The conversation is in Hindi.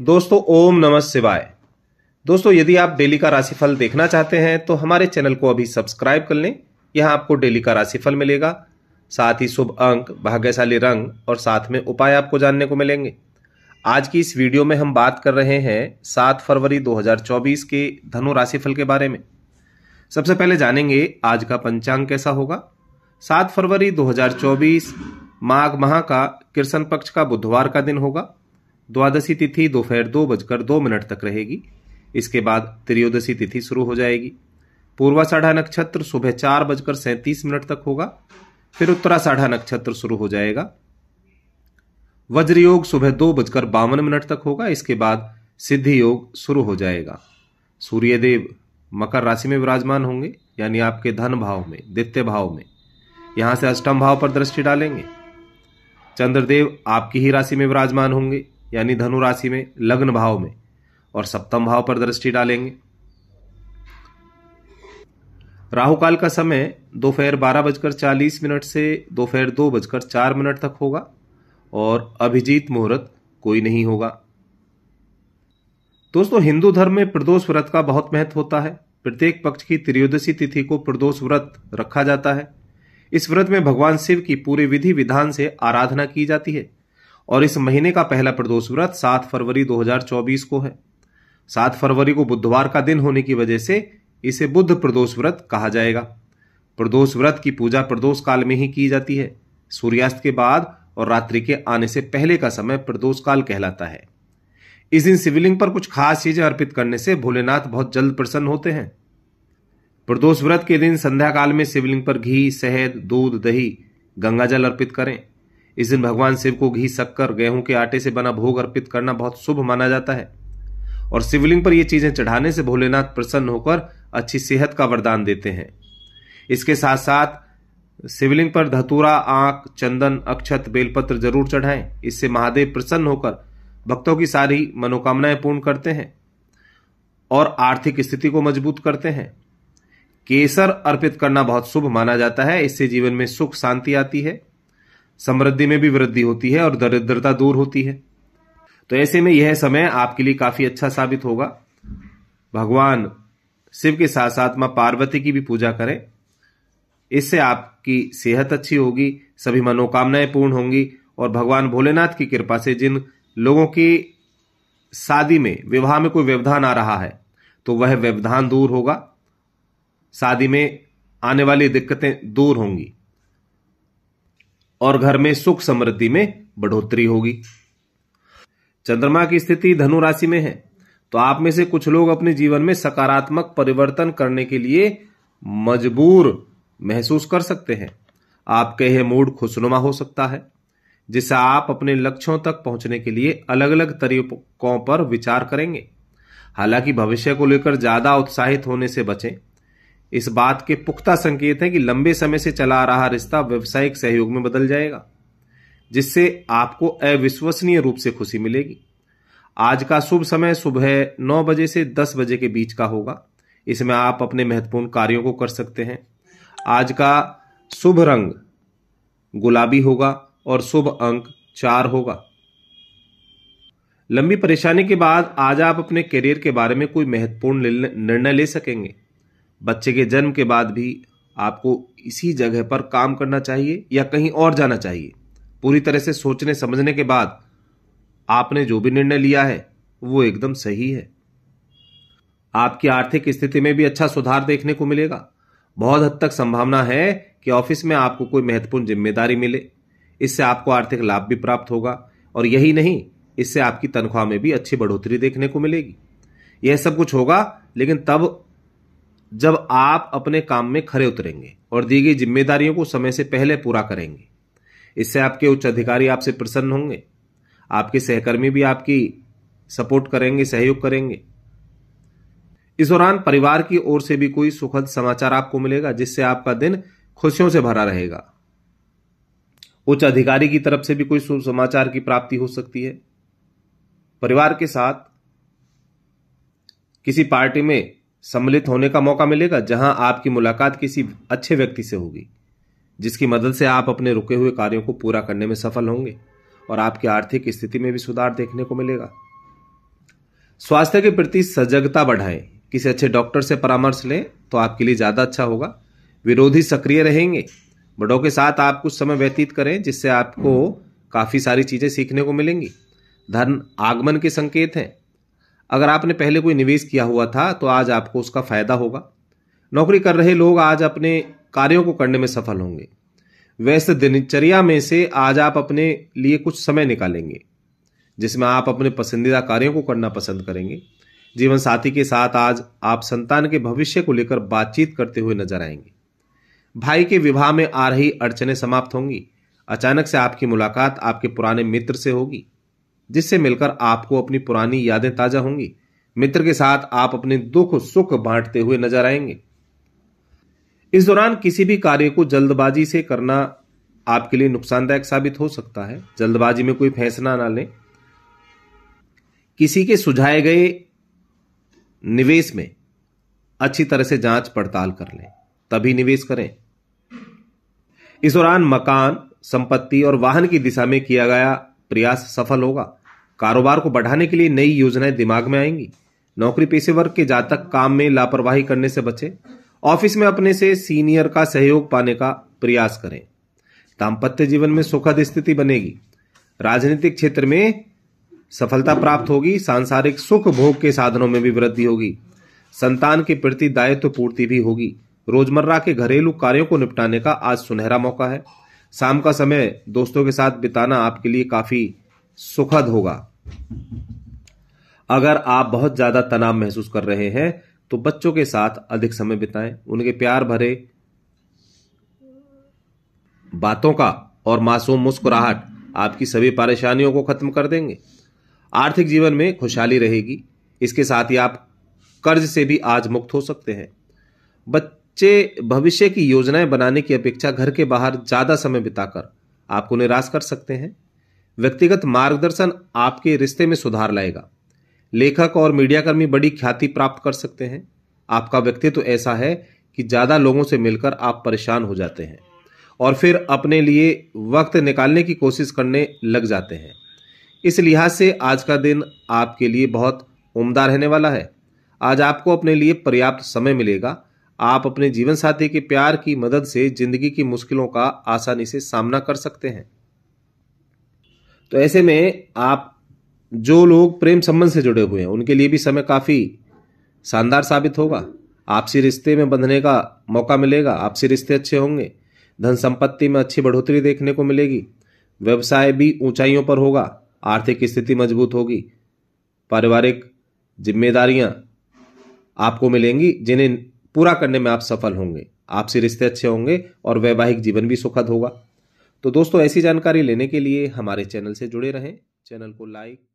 दोस्तों ओम नमः शिवाय दोस्तों यदि आप डेली का राशिफल देखना चाहते हैं तो हमारे चैनल को अभी सब्सक्राइब कर लें यहां आपको डेली का राशिफल मिलेगा साथ ही शुभ अंक भाग्यशाली रंग और साथ में उपाय आपको जानने को मिलेंगे आज की इस वीडियो में हम बात कर रहे हैं सात फरवरी चौबीस के धनु राशिफल के बारे में सबसे पहले जानेंगे आज का पंचांग कैसा होगा सात फरवरी चौबीस माघ माह का किरसन पक्ष का बुधवार का दिन होगा द्वादशी तिथि दोपहर दो बजकर दो मिनट तक रहेगी इसके बाद त्रयोदशी तिथि शुरू हो जाएगी पूर्वाषाढ़ा नक्षत्र सुबह चार बजकर सैंतीस मिनट तक होगा फिर उत्तराषाढ़ा नक्षत्र शुरू हो जाएगा वज्रयोग सुबह दो बजकर बावन मिनट तक होगा इसके बाद सिद्धि योग शुरू हो जाएगा सूर्यदेव मकर राशि में विराजमान होंगे यानी आपके धन भाव में दित्य भाव में यहां से अष्टम भाव पर दृष्टि डालेंगे चंद्रदेव आपकी ही राशि में विराजमान होंगे यानी धनु राशि में लग्न भाव में और सप्तम भाव पर दृष्टि डालेंगे राहु काल का समय दोपहर बारह बजकर चालीस मिनट से दोपहर दो, बजकर चार मिनट तक होगा और अभिजीत मुहूर्त कोई नहीं होगा दोस्तों हिंदू धर्म में प्रदोष व्रत का बहुत महत्व होता है प्रत्येक पक्ष की त्रियोदशी तिथि को प्रदोष व्रत रखा जाता है इस व्रत में भगवान शिव की पूरी विधि विधान से आराधना की जाती है और इस महीने का पहला प्रदोष व्रत सात फरवरी 2024 को है सात फरवरी को बुधवार का दिन होने की वजह से इसे बुद्ध प्रदोष व्रत कहा जाएगा प्रदोष व्रत की पूजा प्रदोष काल में ही की जाती है सूर्यास्त के बाद और रात्रि के आने से पहले का समय प्रदोष काल कहलाता है इस दिन शिवलिंग पर कुछ खास चीजें अर्पित करने से भोलेनाथ बहुत जल्द प्रसन्न होते हैं प्रदोष व्रत के दिन संध्या काल में शिवलिंग पर घी शहद दूध दही गंगाजल अर्पित करें इस दिन भगवान शिव को घी शक्कर गेहूं के आटे से बना भोग अर्पित करना बहुत शुभ माना जाता है और शिवलिंग पर ये चीजें चढ़ाने से भोलेनाथ प्रसन्न होकर अच्छी सेहत का वरदान देते हैं इसके साथ साथ शिवलिंग पर धतूरा आंख चंदन अक्षत बेलपत्र जरूर चढ़ाएं इससे महादेव प्रसन्न होकर भक्तों की सारी मनोकामनाएं पूर्ण करते हैं और आर्थिक स्थिति को मजबूत करते हैं केसर अर्पित करना बहुत शुभ माना जाता है इससे जीवन में सुख शांति आती है समृद्धि में भी वृद्धि होती है और दरिद्रता दूर होती है तो ऐसे में यह समय आपके लिए काफी अच्छा साबित होगा भगवान शिव के साथ साथ मां पार्वती की भी पूजा करें इससे आपकी सेहत अच्छी होगी सभी मनोकामनाएं पूर्ण होंगी और भगवान भोलेनाथ की कृपा से जिन लोगों की शादी में विवाह में कोई व्यवधान आ रहा है तो वह व्यवधान दूर होगा शादी में आने वाली दिक्कतें दूर होंगी और घर में सुख समृद्धि में बढ़ोतरी होगी चंद्रमा की स्थिति धनु राशि में है तो आप में से कुछ लोग अपने जीवन में सकारात्मक परिवर्तन करने के लिए मजबूर महसूस कर सकते हैं आपके यह मूड खुशनुमा हो सकता है जिससे आप अपने लक्ष्यों तक पहुंचने के लिए अलग अलग तरीकों पर विचार करेंगे हालांकि भविष्य को लेकर ज्यादा उत्साहित होने से बचें इस बात के पुख्ता संकेत हैं कि लंबे समय से चला आ रहा रिश्ता व्यवसायिक सहयोग में बदल जाएगा जिससे आपको अविश्वसनीय रूप से खुशी मिलेगी आज का शुभ समय सुबह नौ बजे से दस बजे के बीच का होगा इसमें आप अपने महत्वपूर्ण कार्यों को कर सकते हैं आज का शुभ रंग गुलाबी होगा और शुभ अंक चार होगा लंबी परेशानी के बाद आज आप अपने करियर के बारे में कोई महत्वपूर्ण निर्णय ले सकेंगे बच्चे के जन्म के बाद भी आपको इसी जगह पर काम करना चाहिए या कहीं और जाना चाहिए पूरी तरह से सोचने समझने के बाद आपने जो भी निर्णय लिया है वो एकदम सही है आपकी आर्थिक स्थिति में भी अच्छा सुधार देखने को मिलेगा बहुत हद तक संभावना है कि ऑफिस में आपको कोई महत्वपूर्ण जिम्मेदारी मिले इससे आपको आर्थिक लाभ भी प्राप्त होगा और यही नहीं इससे आपकी तनख्वाह में भी अच्छी बढ़ोतरी देखने को मिलेगी यह सब कुछ होगा लेकिन तब जब आप अपने काम में खरे उतरेंगे और दी गई जिम्मेदारियों को समय से पहले पूरा करेंगे इससे आपके उच्च अधिकारी आपसे प्रसन्न होंगे आपके सहकर्मी भी आपकी सपोर्ट करेंगे सहयोग करेंगे इस दौरान परिवार की ओर से भी कोई सुखद समाचार आपको मिलेगा जिससे आपका दिन खुशियों से भरा रहेगा उच्च अधिकारी की तरफ से भी कोई समाचार की प्राप्ति हो सकती है परिवार के साथ किसी पार्टी में सम्मिलित होने का मौका मिलेगा जहां आपकी मुलाकात किसी अच्छे व्यक्ति से होगी जिसकी मदद से आप अपने रुके हुए कार्यों को पूरा करने में सफल होंगे और आपकी आर्थिक स्थिति में भी सुधार देखने को मिलेगा स्वास्थ्य के प्रति सजगता बढ़ाएं किसी अच्छे डॉक्टर से परामर्श लें तो आपके लिए ज़्यादा अच्छा होगा विरोधी सक्रिय रहेंगे बड़ों के साथ आप कुछ समय व्यतीत करें जिससे आपको काफ़ी सारी चीज़ें सीखने को मिलेंगी धन आगमन के संकेत हैं अगर आपने पहले कोई निवेश किया हुआ था तो आज आपको उसका फायदा होगा नौकरी कर रहे लोग आज अपने कार्यों को करने में सफल होंगे व्यस्त दिनचर्या में से आज आप अपने लिए कुछ समय निकालेंगे जिसमें आप अपने पसंदीदा कार्यों को करना पसंद करेंगे जीवन साथी के साथ आज आप संतान के भविष्य को लेकर बातचीत करते हुए नजर आएंगे भाई के विवाह में आ रही अड़चने समाप्त होंगी अचानक से आपकी मुलाकात आपके पुराने मित्र से होगी जिससे मिलकर आपको अपनी पुरानी यादें ताजा होंगी मित्र के साथ आप अपने दुख सुख बांटते हुए नजर आएंगे इस दौरान किसी भी कार्य को जल्दबाजी से करना आपके लिए नुकसानदायक साबित हो सकता है जल्दबाजी में कोई फैसला ना लें किसी के सुझाए गए निवेश में अच्छी तरह से जांच पड़ताल कर लें तभी निवेश करें इस दौरान मकान संपत्ति और वाहन की दिशा में किया गया प्रयास सफल होगा कारोबार को बढ़ाने के लिए नई योजनाएं दिमाग में आएंगी नौकरी पेशेवर के जातक काम में लापरवाही करने से बचें ऑफिस में अपने से सीनियर का सहयोग पाने का प्रयास करें दाम्पत्य जीवन में सुखद स्थिति बनेगी राजनीतिक क्षेत्र में सफलता प्राप्त होगी सांसारिक सुख भोग के साधनों में भी वृद्धि होगी संतान के प्रति दायित्व पूर्ति भी होगी रोजमर्रा के घरेलू कार्यों को निपटाने का आज सुनहरा मौका है शाम का समय दोस्तों के साथ बिताना आपके लिए काफी सुखद होगा अगर आप बहुत ज्यादा तनाव महसूस कर रहे हैं तो बच्चों के साथ अधिक समय बिताएं उनके प्यार भरे बातों का और मासूम मुस्कुराहट आपकी सभी परेशानियों को खत्म कर देंगे आर्थिक जीवन में खुशहाली रहेगी इसके साथ ही आप कर्ज से भी आज मुक्त हो सकते हैं बच्चे बच्चे भविष्य की योजनाएं बनाने की अपेक्षा घर के बाहर ज्यादा समय बिताकर आपको निराश कर सकते हैं व्यक्तिगत मार्गदर्शन आपके रिश्ते में सुधार लाएगा लेखक और मीडियाकर्मी बड़ी ख्याति प्राप्त कर सकते हैं आपका व्यक्तित्व तो ऐसा है कि ज्यादा लोगों से मिलकर आप परेशान हो जाते हैं और फिर अपने लिए वक्त निकालने की कोशिश करने लग जाते हैं इस लिहाज से आज का दिन आपके लिए बहुत उम्दा रहने वाला है आज आपको अपने लिए पर्याप्त समय मिलेगा आप अपने जीवन साथी के प्यार की मदद से जिंदगी की मुश्किलों का आसानी से सामना कर सकते हैं तो ऐसे में आप जो लोग प्रेम संबंध से जुड़े हुए हैं उनके लिए भी समय काफ़ी शानदार साबित होगा आपसी रिश्ते में बंधने का मौका मिलेगा आपसी रिश्ते अच्छे होंगे धन संपत्ति में अच्छी बढ़ोतरी देखने को मिलेगी व्यवसाय भी ऊंचाइयों पर होगा आर्थिक स्थिति मजबूत होगी पारिवारिक जिम्मेदारियां आपको मिलेंगी जिन्हें पूरा करने में आप सफल होंगे आपसे रिश्ते अच्छे होंगे और वैवाहिक जीवन भी सुखद होगा तो दोस्तों ऐसी जानकारी लेने के लिए हमारे चैनल से जुड़े रहें चैनल को लाइक